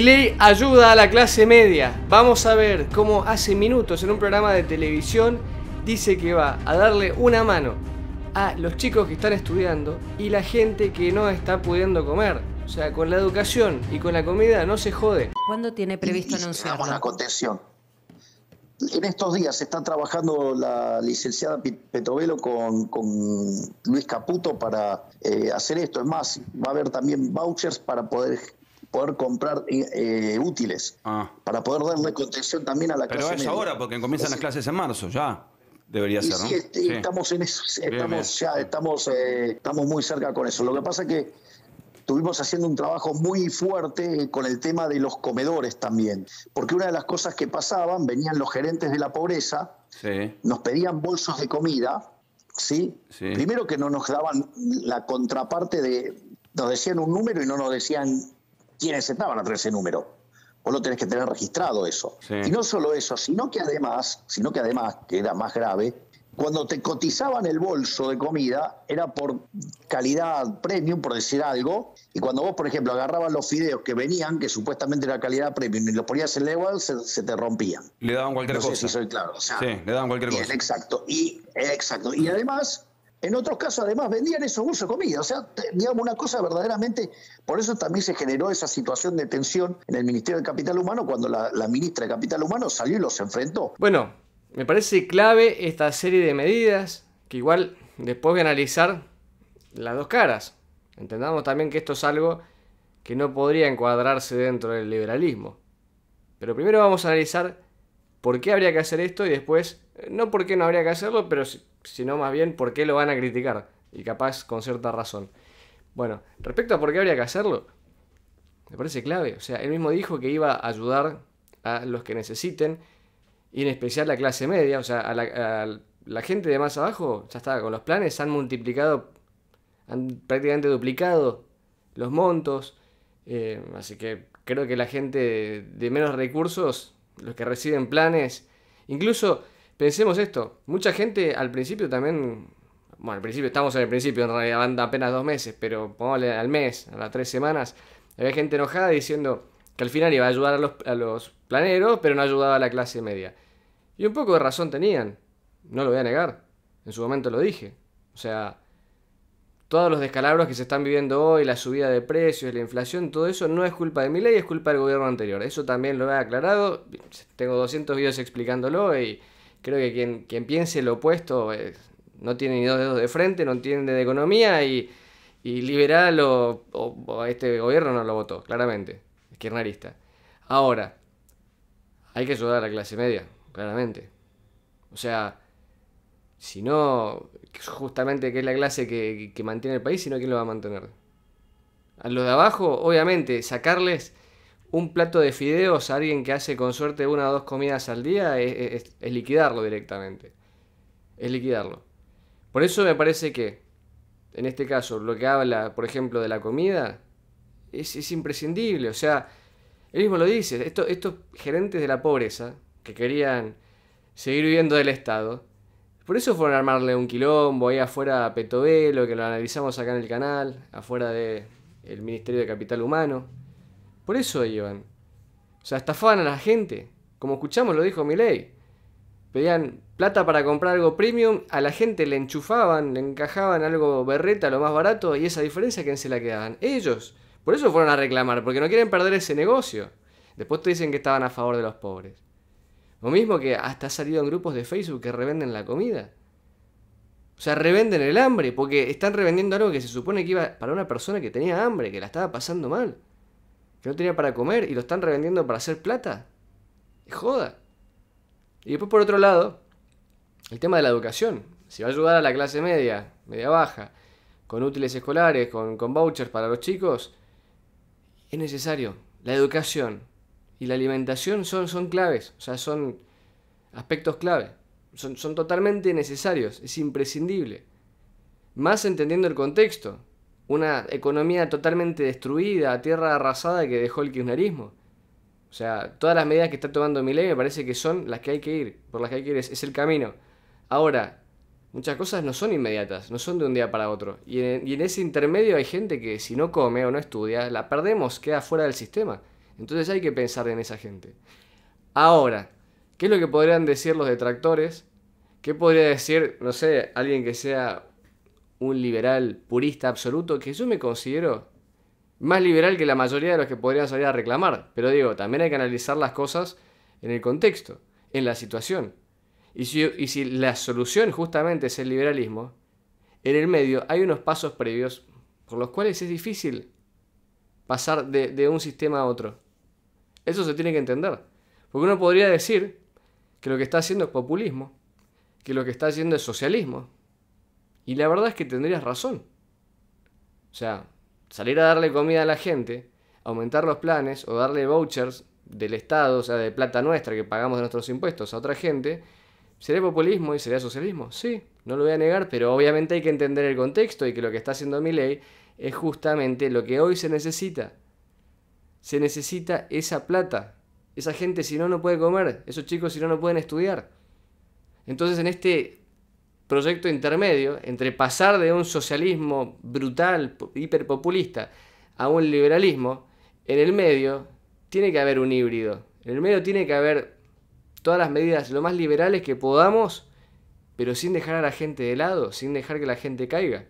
ley ayuda a la clase media. Vamos a ver cómo hace minutos en un programa de televisión dice que va a darle una mano a los chicos que están estudiando y la gente que no está pudiendo comer. O sea, con la educación y con la comida no se jode. ¿Cuándo tiene previsto anunciar? la contención. En estos días está trabajando la licenciada Petovelo con, Luis Caputo para eh, hacer esto. Es más, va a haber también vouchers para poder poder comprar eh, útiles ah. para poder darle contención también a la clase Pero es ahora, porque comienzan las clases en marzo, ya debería ser, ¿no? Este, sí, estamos en eso, estamos ya, estamos, eh, estamos muy cerca con eso. Lo que pasa es que estuvimos haciendo un trabajo muy fuerte con el tema de los comedores también, porque una de las cosas que pasaban, venían los gerentes de la pobreza, nos pedían bolsos de comida, ¿sí? Primero que no nos daban la contraparte de, nos decían un número y no nos decían quienes estaban a de ese número. Vos lo tenés que tener registrado eso. Y no solo eso, sino que además, sino que además, que era más grave, cuando te cotizaban el bolso de comida era por calidad premium, por decir algo, y cuando vos, por ejemplo, agarrabas los fideos que venían, que supuestamente era calidad premium, y los ponías en la se, se te rompían. Le daban cualquier cosa. si soy claro. sí, le daban cualquier cosa. Exacto. Y, exacto. Y además, en otros casos, además, vendían esos uso de comida. O sea, digamos, una cosa verdaderamente. Por eso también se generó esa situación de tensión en el Ministerio de Capital Humano cuando la, ministra de Capital Humano salió y los enfrentó. Bueno, me parece clave esta serie de medidas que, igual, después de analizar las dos caras, entendamos también que esto es algo que no podría encuadrarse dentro del liberalismo. Pero primero vamos a analizar por qué habría que hacer esto y después no porque no habría que hacerlo, pero sino más bien por qué lo van a criticar. Y capaz con cierta razón. Bueno, respecto a por qué habría que hacerlo, me parece clave. O sea, él mismo dijo que iba a ayudar a los que necesiten, y en especial la clase media, o sea, a la, gente de más abajo, ya estaba con los planes han multiplicado, han prácticamente duplicado los montos, eh, así que creo que la gente de menos recursos, los que reciben planes, incluso pensemos esto, mucha gente al principio también, bueno, al principio estamos en el principio, en realidad van apenas dos meses, pero pongámosle al mes, a las tres semanas, había gente enojada diciendo que al final iba a ayudar a los, a los planeros, pero no ayudaba a la clase media. Y un poco de razón tenían, no lo voy a negar, en su momento lo dije. O sea, todos los descalabros que se están viviendo hoy, la subida de precios, la inflación, todo eso no es culpa de mi ley, es culpa del gobierno anterior. Eso también lo he aclarado, tengo 200 videos explicándolo y Creo que quien, quien piense lo opuesto no tiene ni dos dedos de frente, no entiende de economía y, liberal o, este gobierno no lo votó, claramente. Es Ahora, hay que ayudar a la clase media, claramente. O sea, si no, justamente que es la clase que, que mantiene el país, si no, quién lo va a mantener. A los de abajo, obviamente, sacarles un plato de fideos a alguien que hace con suerte una o dos comidas al día es, liquidarlo directamente. Es liquidarlo. Por eso me parece que, en este caso, lo que habla, por ejemplo, de la comida, es, imprescindible. O sea, él mismo lo dice, estos, estos gerentes de la pobreza, que querían seguir viviendo del Estado, por eso fueron a armarle un quilombo ahí afuera a Petovelo, que lo analizamos acá en el canal, afuera del Ministerio de Capital Humano. Por eso iban. O sea, estafaban a la gente. Como escuchamos, lo dijo Milei. Pedían plata para comprar algo premium, a la gente le enchufaban, le encajaban algo berreta, lo más barato, y esa diferencia, ¿quién se la quedaban? Ellos. Por eso fueron a reclamar, porque no quieren perder ese negocio. Después te dicen que estaban a favor de los pobres. Lo mismo que hasta ha salido en grupos de Facebook que revenden la comida. O sea, revenden el hambre, porque están revendiendo algo que se supone que iba para una persona que tenía hambre, que la estaba pasando mal que no tenía para comer y lo están revendiendo para hacer plata. Es joda. Y después por otro lado, el tema de la educación. Si va a ayudar a la clase media, media baja, con útiles escolares, con, vouchers para los chicos, es necesario. La educación y la alimentación son, son claves, o sea, son aspectos clave. Son, son totalmente necesarios, es imprescindible. Más entendiendo el contexto, una economía totalmente destruida, tierra arrasada que dejó el kirchnerismo. O sea, todas las medidas que está tomando Milei me parece que son las que hay que ir, por las que hay que ir, es, el camino. Ahora, muchas cosas no son inmediatas, no son de un día para otro. Y y en ese intermedio hay gente que si no come o no estudia, la perdemos, queda fuera del sistema. Entonces hay que pensar en esa gente. Ahora, ¿qué es lo que podrían decir los detractores? ¿Qué podría decir, no sé, alguien que sea un liberal purista absoluto que yo me considero más liberal que la mayoría de los que podrían salir a reclamar. Pero digo, también hay que analizar las cosas en el contexto, en la situación. Y si, y si la solución justamente es el liberalismo, en el medio hay unos pasos previos por los cuales es difícil pasar de, de un sistema a otro. Eso se tiene que entender. Porque uno podría decir que lo que está haciendo es populismo, que lo que está haciendo es socialismo, y la verdad es que tendrías razón. O sea, salir a darle comida a la gente, aumentar los planes o darle vouchers del Estado, o sea, de plata nuestra que pagamos de nuestros impuestos a otra gente, ¿sería populismo y sería socialismo? Sí, no lo voy a negar, pero obviamente hay que entender el contexto y que lo que está haciendo mi ley es justamente lo que hoy se necesita. Se necesita esa plata. Esa gente si no, no puede comer. Esos chicos si no, no pueden estudiar. Entonces en este proyecto intermedio entre pasar de un socialismo brutal, hiperpopulista, a un liberalismo, en el medio tiene que haber un híbrido. En el medio tiene que haber todas las medidas lo más liberales que podamos, pero sin dejar a la gente de lado, sin dejar que la gente caiga.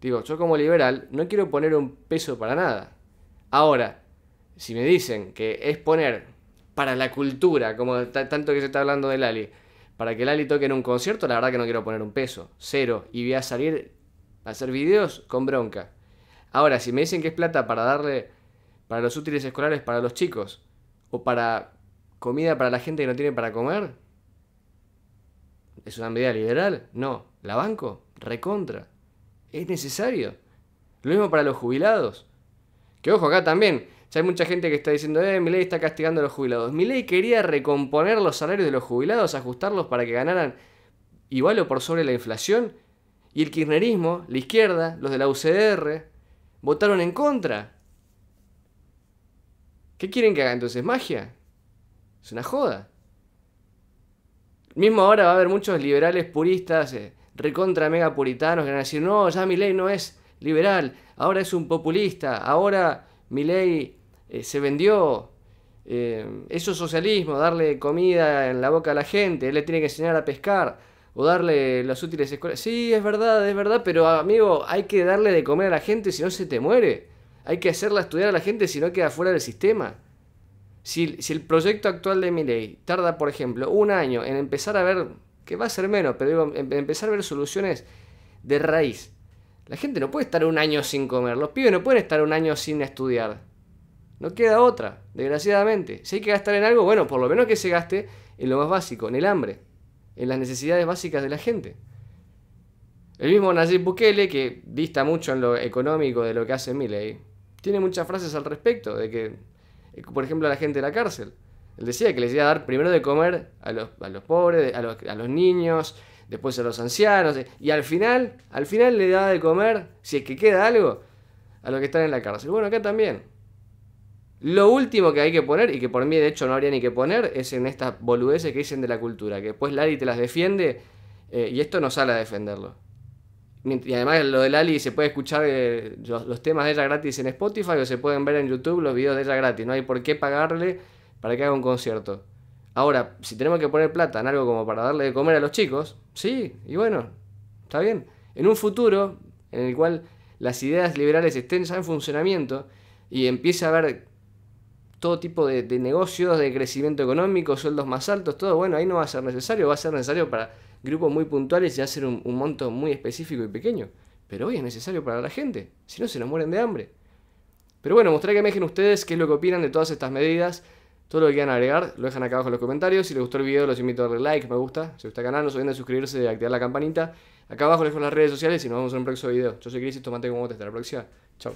Digo, yo como liberal no quiero poner un peso para nada. Ahora, si me dicen que es poner para la cultura, como tanto que se está hablando del Ali, para que Lali toque en un concierto, la verdad que no quiero poner un peso, cero. Y voy a salir a hacer videos con bronca. Ahora, si me dicen que es plata para darle para los útiles escolares para los chicos o para comida para la gente que no tiene para comer, ¿es una medida liberal? No. ¿La banco? Recontra. Es necesario. Lo mismo para los jubilados. Que ojo acá también. Ya hay mucha gente que está diciendo, eh, Milei está castigando a los jubilados. Milei quería recomponer los salarios de los jubilados, ajustarlos para que ganaran igual o por sobre la inflación. Y el kirchnerismo, la izquierda, los de la UCR, votaron en contra. ¿Qué quieren que haga entonces? ¿Magia? Es una joda. Mismo ahora va a haber muchos liberales puristas, eh, recontra mega puritanos, que van a decir, no, ya mi no es liberal, ahora es un populista, ahora mi ley eh, se vendió. Eh, eso socialismo, darle comida en la boca a la gente, él le tiene que enseñar a pescar o darle las útiles escuelas. Sí, es verdad, es verdad, pero amigo, hay que darle de comer a la gente si no se te muere. Hay que hacerla estudiar a la gente si no queda fuera del sistema. Si, el proyecto actual de ley tarda, por ejemplo, un año en empezar a ver, que va a ser menos, pero digo, em, empezar a ver soluciones de raíz, la gente no puede estar un año sin comer, los pibes no pueden estar un año sin estudiar. No queda otra, desgraciadamente. Si hay que gastar en algo, bueno, por lo menos que se gaste en lo más básico, en el hambre, en las necesidades básicas de la gente. El mismo Nayib Bukele, que dista mucho en lo económico de lo que hace Milley, tiene muchas frases al respecto, de que, por ejemplo, la gente de la cárcel. Él decía que les iba a dar primero de comer a los, pobres, a los, niños, después a los ancianos, y al final, al final le daba de comer, si es que queda algo, a los que están en la cárcel. Bueno, acá también. Lo último que hay que poner, y que por mí de hecho no habría ni que poner, es en estas boludeces que dicen de la cultura, que después Lali te las defiende eh, y esto no sale a defenderlo. Y además lo de Lali se puede escuchar eh, los temas de ella gratis en Spotify o se pueden ver en YouTube los videos de ella gratis. No hay por qué pagarle para que haga un concierto. Ahora, si tenemos que poner plata en algo como para darle de comer a los chicos, sí, y bueno, está bien. En un futuro en el cual las ideas liberales estén ya en funcionamiento y empiece a haber todo tipo de, negocios, de crecimiento económico, sueldos más altos, todo, bueno, ahí no va a ser necesario, va a ser necesario para grupos muy puntuales y hacer un, un monto muy específico y pequeño. Pero hoy es necesario para la gente, si no se nos mueren de hambre. Pero bueno, mostraré que me dejen ustedes qué es lo que opinan de todas estas medidas. Todo lo que quieran agregar lo dejan acá abajo en los comentarios. Si les gustó el video, los invito a darle like, me gusta. Si les gusta el canal, no se olviden de suscribirse y activar la campanita. Acá abajo les dejo las redes sociales y nos vemos en un próximo video. Yo soy Cris y esto como hasta la próxima. Chao.